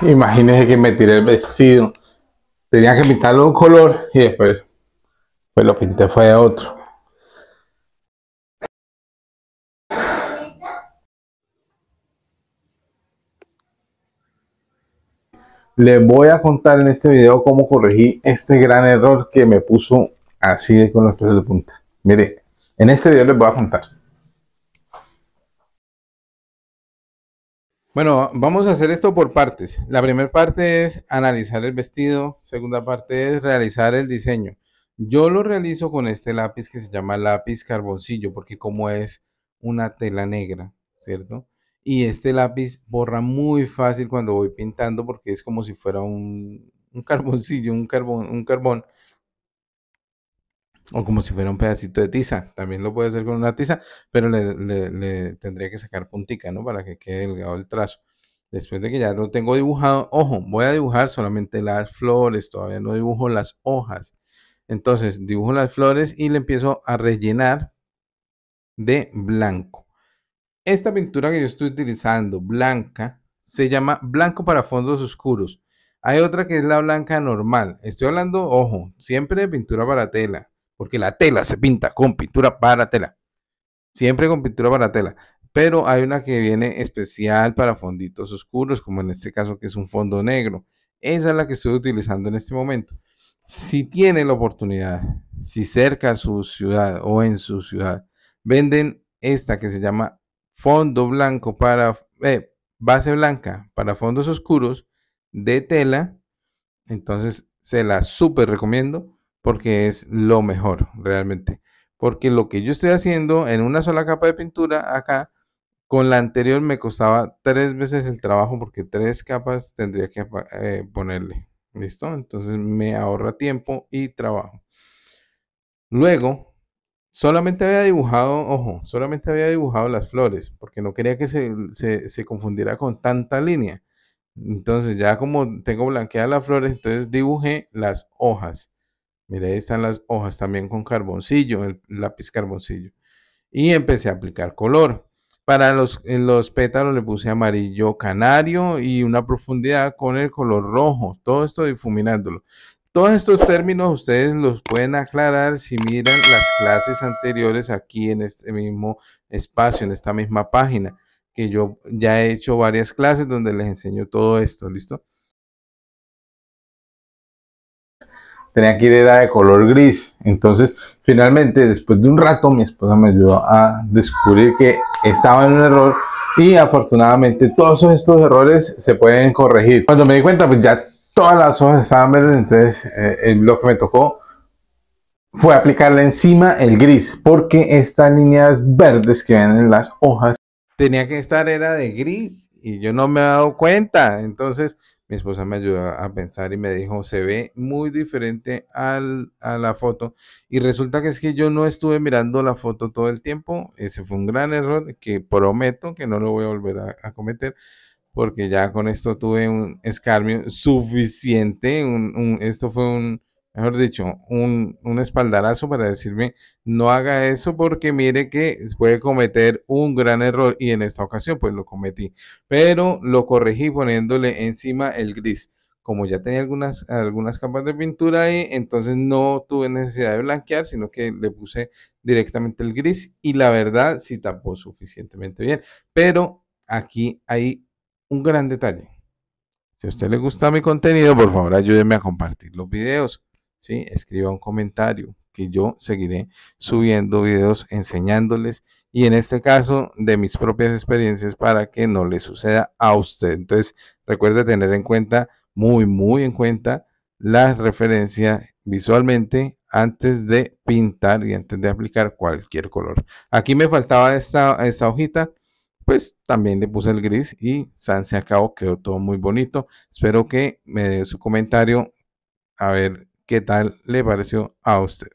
Imagínense que me tiré el vestido. Tenía que pintarlo un color y después pues lo pinté fue de otro. Les voy a contar en este video cómo corregí este gran error que me puso así con los pelos de punta. Mire, en este video les voy a contar. Bueno, vamos a hacer esto por partes. La primera parte es analizar el vestido, segunda parte es realizar el diseño. Yo lo realizo con este lápiz que se llama lápiz carboncillo, porque como es una tela negra, ¿cierto? Y este lápiz borra muy fácil cuando voy pintando porque es como si fuera un, carboncillo, un carbón, un carbón o como si fuera un pedacito de tiza. También lo puede hacer con una tiza, pero le, tendría que sacar puntica, ¿no? Para que quede delgado el trazo. Después de que ya lo tengo dibujado, ojo, voy a dibujar solamente las flores, todavía no dibujo las hojas. Entonces dibujo las flores y le empiezo a rellenar de blanco. Esta pintura que yo estoy utilizando, blanca, se llama blanco para fondos oscuros. Hay otra que es la blanca normal. Estoy hablando, ojo, siempre de pintura para tela porque la tela se pinta con pintura para tela. Siempre con pintura para tela. Pero hay una que viene especial para fonditos oscuros, como en este caso que es un fondo negro. Esa es la que estoy utilizando en este momento. Si tiene la oportunidad, si cerca a su ciudad o en su ciudad venden esta que se llama fondo blanco para eh, base blanca para fondos oscuros de tela, entonces se la súper recomiendo porque es lo mejor realmente. Porque lo que yo estoy haciendo en una sola capa de pintura acá, con la anterior me costaba tres veces el trabajo porque tres capas tendría que eh, ponerle. ¿Listo? Entonces me ahorra tiempo y trabajo. Luego, solamente había dibujado, ojo, solamente había dibujado las flores porque no quería que se, se confundiera con tanta línea. Entonces ya como tengo blanqueadas las flores, entonces dibujé las hojas. Mire, ahí están las hojas también con carboncillo, el lápiz carboncillo. Y empecé a aplicar color. Para los, los pétalos le puse amarillo canario y una profundidad con el color rojo. Todo esto difuminándolo. Todos estos términos ustedes los pueden aclarar si miran las clases anteriores aquí en este mismo espacio, en esta misma página, que yo ya he hecho varias clases donde les enseño todo esto, ¿listo? tenía que ir era de color gris. Entonces, finalmente, después de un rato, mi esposa me ayudó a descubrir que estaba en un error y afortunadamente todos estos errores se pueden corregir. Cuando me di cuenta, pues ya todas las hojas estaban verdes, entonces eh, eh, lo que me tocó fue aplicarle encima el gris, porque estas líneas verdes que ven en las hojas tenía que estar era de gris y yo no me he dado cuenta. Entonces mi esposa me ayudó a pensar y me dijo, se ve muy diferente a la foto. Y resulta que es que yo no estuve mirando la foto todo el tiempo. Ese fue un gran error que prometo que no lo voy a volver a, cometer porque ya con esto tuve un escarmio suficiente. un, esto fue un, mejor dicho, un, espaldarazo para decirme, no haga eso porque mire que puede cometer un gran error y en esta ocasión pues lo cometí, pero lo corregí poniéndole encima el gris. Como ya tenía algunas, algunas capas de pintura ahí, entonces no tuve necesidad de blanquear, sino que le puse directamente el gris y la verdad sí tapó suficientemente bien. Pero aquí hay un gran detalle. Si a usted le gusta mi contenido, por favor ayúdeme a compartir los videos ¿sí? escriba un comentario que yo seguiré subiendo videos enseñándoles y en este caso de mis propias experiencias para que no le suceda a usted. Entonces recuerde tener en cuenta, muy, muy en cuenta, la referencia visualmente antes de pintar y antes de aplicar cualquier color. Aquí me faltaba esta, esta hojita, pues también le puse el gris y san se acabó, quedó todo muy bonito. Espero que me dé su comentario a ver qué tal le pareció a usted.